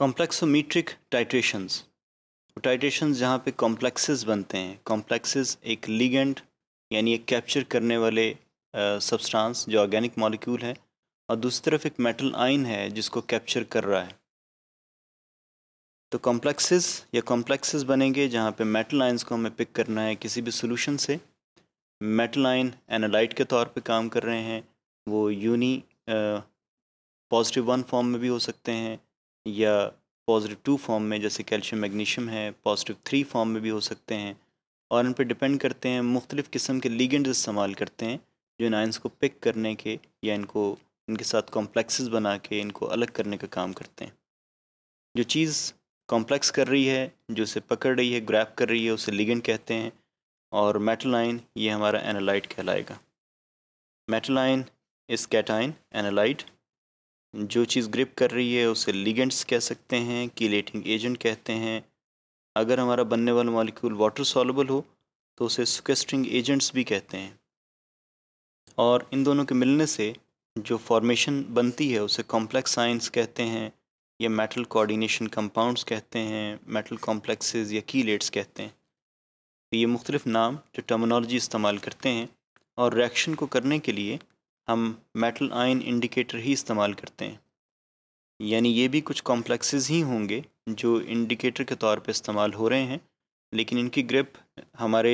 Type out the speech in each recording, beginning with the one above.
कॉम्प्लेक्सोमीट्रिक titrations titrations जहाँ पे complexes बनते हैं कॉम्प्लेक्सेस एक लिगेंड यानी एक कैप्चर करने वाले सब्सटेंस जो ऑर्गेनिक मॉलिक्यूल है और दूसरी तरफ एक मेटल आइन है जिसको कैप्चर कर रहा है तो कॉम्प्लेक्सेस या कॉम्प्लेक्सेस बनेंगे जहाँ पे मेटल आइंस को हमें पिक करना है किसी भी सोल्यूशन से मेटल आइन एनालाइट के तौर पे काम कर रहे हैं वो यूनी पॉजिटिव वन फॉर्म में भी हो सकते हैं या पॉजिटिव टू फॉर्म में जैसे कैल्शियम मैग्नीशियम है पॉजिटिव थ्री फॉर्म में भी हो सकते हैं और इन पर डिपेंड करते हैं मुख्तलिफ़ किस्म के लीगेंड इस्तेमाल करते हैं जो इन आयंस को पिक करने के या इनको इनके साथ कॉम्प्लेक्सेस बना के इनको अलग करने का काम करते हैं जो चीज़ कॉम्प्लेक्स कर रही है जो उसे पकड़ रही है ग्रैप कर रही है उसे लीगेंड कहते हैं और मेटलाइन ये हमारा एनालाइट कहलाएगा मेटलाइन इस कैटाइन एनालाइट जो चीज़ ग्रिप कर रही है उसे लिगेंट्स कह सकते हैं कीलेटिंग एजेंट कहते हैं अगर हमारा बनने वाला मॉलिक्यूल वाटर सॉलेबल हो तो उसे सुकेस्ट्रिंग एजेंट्स भी कहते हैं और इन दोनों के मिलने से जो फॉर्मेशन बनती है उसे कॉम्प्लेक्स साइंस कहते हैं या मेटल कोऑर्डिनेशन कंपाउंड्स कहते हैं मेटल कॉम्प्लेक्सेस या कीलेट्स कहते हैं तो ये मुख्तलिफ नाम जो टर्मिनोलॉजी इस्तेमाल करते हैं और रिएक्शन को करने के लिए हम मेटल आयन इंडिकेटर ही इस्तेमाल करते हैं यानी ये भी कुछ कॉम्प्लेक्सेस ही होंगे जो इंडिकेटर के तौर पे इस्तेमाल हो रहे हैं लेकिन इनकी ग्रिप हमारे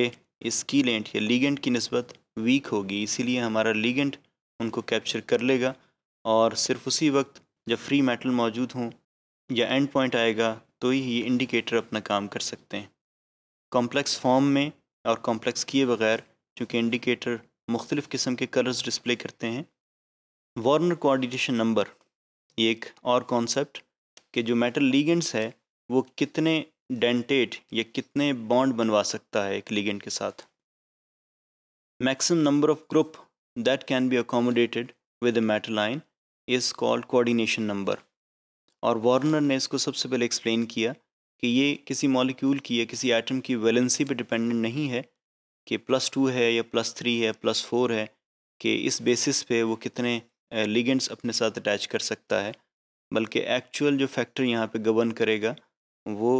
स्कीलेंट या लीगेंट की नस्बत वीक होगी इसीलिए हमारा लीगेंट उनको कैप्चर कर लेगा और सिर्फ उसी वक्त जब फ्री मेटल मौजूद हों या एंड पॉइंट आएगा तो ही ये इंडिकेटर अपना काम कर सकते हैं कॉम्प्लेक्स फॉर्म में और कॉम्प्लेक्स किए बगैर चूँकि इंडिकेटर मुख्तलिफ़ किस्म के कलर्स डिस्प्ले करते हैं वार्नर कोऑर्डिनेशन नंबर ये एक और कॉन्सेप्ट कि जो मेटल लीगेंट्स है वो कितने डेंटेट या कितने बॉन्ड बनवा सकता है एक लीगेंट के साथ maximum number of group that can be accommodated with a metal ion is called coordination number और वार्नर ने इसको सबसे पहले एक्सप्लेन किया कि ये किसी मॉलिक्यूल की या किसी एटम की वैलेंसी पे डिपेंडेंट नहीं है कि प्लस टू है या प्लस थ्री है प्लस फोर है कि इस बेसिस पे वो कितने लिगेंड्स अपने साथ अटैच कर सकता है बल्कि एक्चुअल जो फैक्टर यहाँ पे गवर्न करेगा वो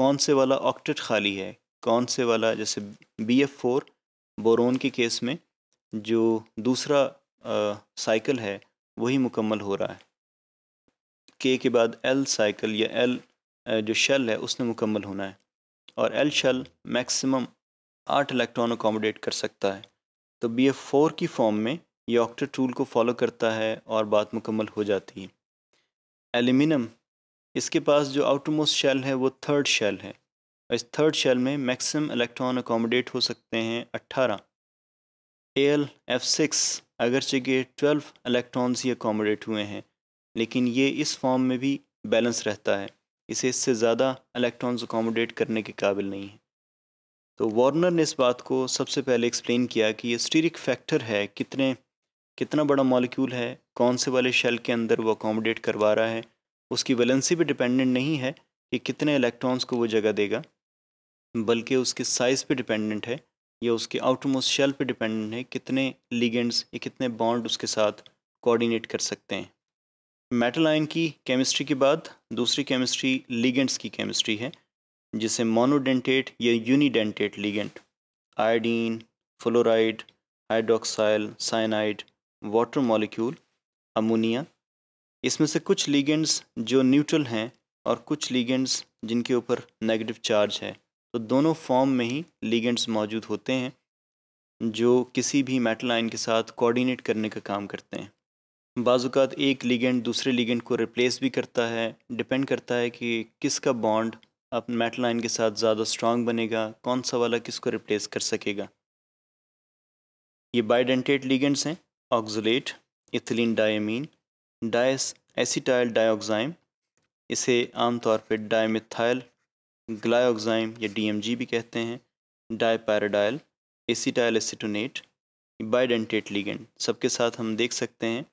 कौन से वाला ऑक्टेट खाली है कौन से वाला जैसे बी एफ फोर बोरोन के केस में जो दूसरा साइकिल है वही मुकम्मल हो रहा है के के बाद एल साइकिल या एल जो शेल है उसने मुकम्मल होना है और एल शेल मैक्सिमम आठ इलेक्ट्रॉन अकोमोडेट कर सकता है तो बी एफ फोर की फॉर्म में ये ऑक्टेट टूल को फॉलो करता है और बात मुकम्मल हो जाती है एल्यूमिनियम इसके पास जो आउटरमोस्ट शेल है वो थर्ड शेल है इस थर्ड शेल में मैक्सिमम इलेक्ट्रॉन अकोमोडेट हो सकते हैं अट्ठारह एल एफ सिक्स अगरचे के ट्वेल्व इलेक्ट्रॉन्स ही अकोमोडेट हुए हैं लेकिन ये इस फॉर्म में भी बैलेंस रहता है इसे इससे ज़्यादा इलेक्ट्रॉन्स अकोमोडेट करने के काबिल नहीं है तो वार्नर ने इस बात को सबसे पहले एक्सप्लेन किया कि ये स्टीरिक फैक्टर है कितने कितना बड़ा मॉलिक्यूल है कौन से वाले शेल के अंदर वो अकोमोडेट करवा रहा है उसकी वैलेंसी भी डिपेंडेंट नहीं है कि कितने इलेक्ट्रॉन्स को वो जगह देगा बल्कि उसके साइज़ पे डिपेंडेंट है या उसके आउटमोस्ट शेल पे डिपेंडेंट है कितने लिगेंड्स या कितने बॉन्ड उसके साथ कोऑर्डिनेट कर सकते हैं मेटल आयन की केमिस्ट्री के बाद दूसरी केमिस्ट्री लिगेंड्स की केमिस्ट्री है जिसे मोनोडेंटेट या unidentate ligand iodine fluoride hydroxyl cyanide water molecule ammonia इसमें से कुछ लिगेंड्स जो न्यूट्रल हैं और कुछ लिगेंड्स जिनके ऊपर नेगेटिव चार्ज है तो दोनों फॉर्म में ही लिगेंड्स मौजूद होते हैं जो किसी भी मेटल आयन के साथ कोऑर्डिनेट करने का काम करते हैं बाज़ात एक लिगेंड दूसरे लिगेंड को रिप्लेस भी करता है डिपेंड करता है कि किसका बॉन्ड अपने मेटल लाइन के साथ ज़्यादा स्ट्रांग बनेगा कौन सा वाला किसको रिप्लेस कर सकेगा ये बाइडेंटेट लीगेंट्स हैं ऑक्जोलेट इथिलीन डायमीन डायस एसीटाइल डाइऑक्साइम इसे आमतौर पर डायमिथाइल ग्लायोक्साइम या डीएमजी भी कहते हैं dipyridyl acetyl acetonate bidentate ligand सबके साथ हम देख सकते हैं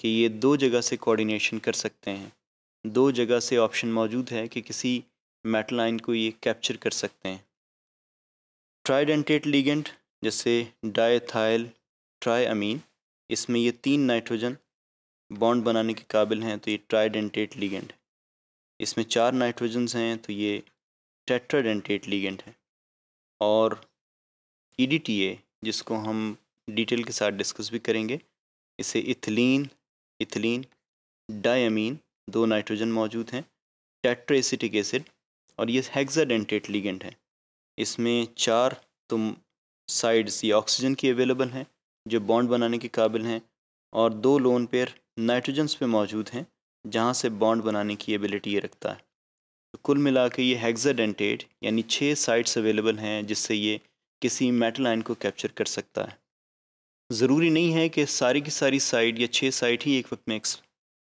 कि ये दो जगह से कोऑर्डिनेशन कर सकते हैं दो जगह से ऑप्शन मौजूद है कि किसी मेटल आइन को ये कैप्चर कर सकते हैं ट्राइडेंटेट लीगेंट जैसे ट्राई अमीन इसमें ये तीन नाइट्रोजन बॉन्ड बनाने के काबिल हैं तो ये ट्राइडेंटेट लीगेंट है इसमें चार नाइट्रोजन्स हैं तो ये टेट्राडेंटेट लीगेंट है और ई e जिसको हम डिटेल के साथ डिस्कस भी करेंगे इसे इथिलीन इथिलीन डायमीन दो नाइट्रोजन मौजूद हैं टेट्रासिटिक एसिड और ये हेक्साडेंटेट लिगेंड है इसमें चार तुम साइड्स ये ऑक्सीजन की अवेलेबल हैं जो बॉन्ड बनाने के काबिल हैं और दो लोन पेयर नाइट्रोजन्स पे मौजूद हैं जहाँ से बॉन्ड बनाने की एबिलिटी ये रखता है तो कुल मिला के ये हेक्साडेंटेट यानी छः साइड्स अवेलेबल हैं जिससे ये किसी मेटल आयन को कैप्चर कर सकता है ज़रूरी नहीं है कि सारी की सारी साइड या छः साइट ही एक वक्त में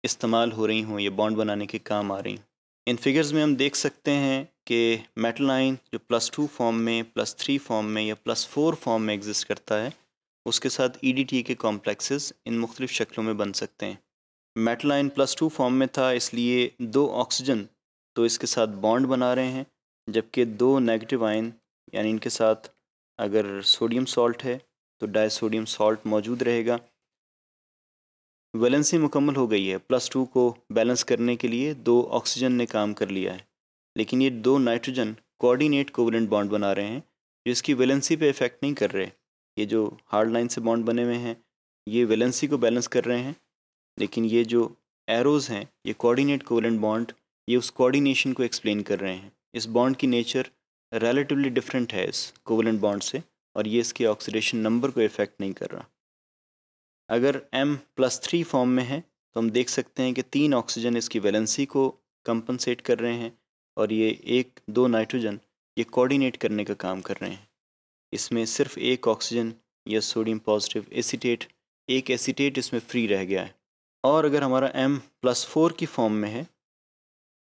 इस्तेमाल हो रही हों या बॉन्ड बनाने के काम आ रही हूँ इन फिगर्स में हम देख सकते हैं कि मेटल आइन जो प्लस टू फॉर्म में प्लस थ्री फॉर्म में या प्लस फोर फॉर्म में एग्जिस्ट करता है उसके साथ ई e के कॉम्प्लेक्सेस इन मुख्तलिफ शक्लों में बन सकते हैं मेटल आइन प्लस टू फॉर्म में था इसलिए दो ऑक्सीजन तो इसके साथ बॉन्ड बना रहे हैं जबकि दो नेगेटिव आइन यानी इनके साथ अगर सोडियम सॉल्ट है तो डाई सोडियम सॉल्ट मौजूद रहेगा वैलेंसी मुकम्मल हो गई है प्लस टू को बैलेंस करने के लिए दो ऑक्सीजन ने काम कर लिया है लेकिन ये दो नाइट्रोजन कोऑर्डिनेट कोवलेंट बॉन्ड बना रहे हैं जो इसकी वैलेंसी पे इफेक्ट नहीं कर रहे ये जो हार्ड लाइन से बॉन्ड बने हुए हैं ये वैलेंसी को बैलेंस कर रहे हैं लेकिन ये जो एरोज़ हैं ये कोऑर्डिनेट कोवलेंट बॉन्ड ये उस कोऑर्डिनेशन को एक्सप्लेन कर रहे हैं इस बॉन्ड की नेचर रिलेटिवली डिफरेंट है इस कोवलेंट बॉन्ड से और ये इसके ऑक्सीडेशन नंबर को इफेक्ट नहीं कर रहा अगर एम प्लस थ्री फॉर्म में है तो हम देख सकते हैं कि तीन ऑक्सीजन इसकी वैलेंसी को कंपनसेट कर रहे हैं और ये एक दो नाइट्रोजन ये कोऑर्डिनेट करने का काम कर रहे हैं इसमें सिर्फ एक ऑक्सीजन या सोडियम पॉजिटिव एसीटेट एक एसीटेट इसमें फ्री रह गया है और अगर हमारा एम प्लस फोर की फॉर्म में है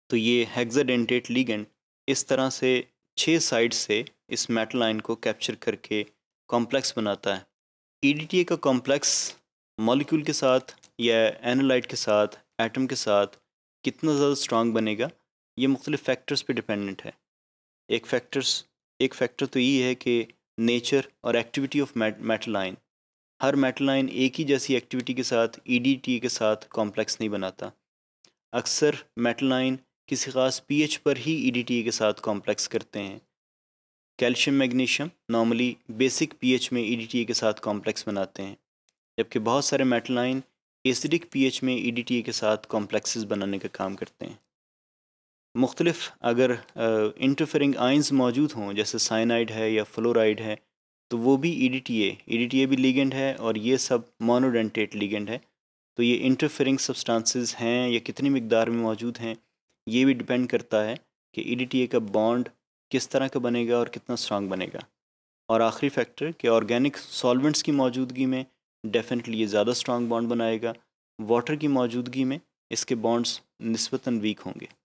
तो ये हेक्साडेंटेट लीगेंड इस तरह से छः साइड से इस मेटल आयन को कैप्चर करके कॉम्प्लेक्स बनाता है ई e का कॉम्प्लेक्स मॉलिक्यूल के साथ या एनालाइट के साथ एटम के साथ कितना ज़्यादा स्ट्रांग बनेगा ये मुख्तलिफ़ फैक्टर्स पे डिपेंडेंट है एक फैक्टर्स एक फैक्टर तो ये है कि नेचर और एक्टिविटी ऑफ मेटलाइन हर मेटलाइन एक ही जैसी एक्टिविटी के साथ ईडीटी e के साथ कॉम्प्लेक्स नहीं बनाता अक्सर मेटलाइन किसी ख़ास पीएच पर ही ईडीटी e के साथ कॉम्प्लेक्स करते हैं calcium magnesium normally basic pH में ईडीटी e के साथ कॉम्प्लेक्स बनाते हैं जबकि बहुत सारे मेटल आइन एसिडिक पीएच में ईडीटीए e के साथ कॉम्प्लेक्सेस बनाने का काम करते हैं मुख्तलिफ अगर इंटरफेरिंग आइंस मौजूद हों जैसे साइनाइड है या फ्लोराइड है तो वो भी E D T A E D T A भी लीगेंड है और ये सब मोनोडेंटेट लीगेंड है तो ये इंटरफेरिंग सब्सटेंसेस हैं या कितनी मकदार में मौजूद हैं ये भी डिपेंड करता है कि ई डी टी ए का बॉन्ड किस तरह का बनेगा और कितना स्ट्रांग बनेगा और आखिरी फैक्टर कि ऑर्गेनिक सॉल्वेंट्स की मौजूदगी में डेफिनेटली ये ज़्यादा स्ट्रॉन्ग बॉन्ड बनाएगा वाटर की मौजूदगी में इसके बॉन्ड्स नस्बता वीक होंगे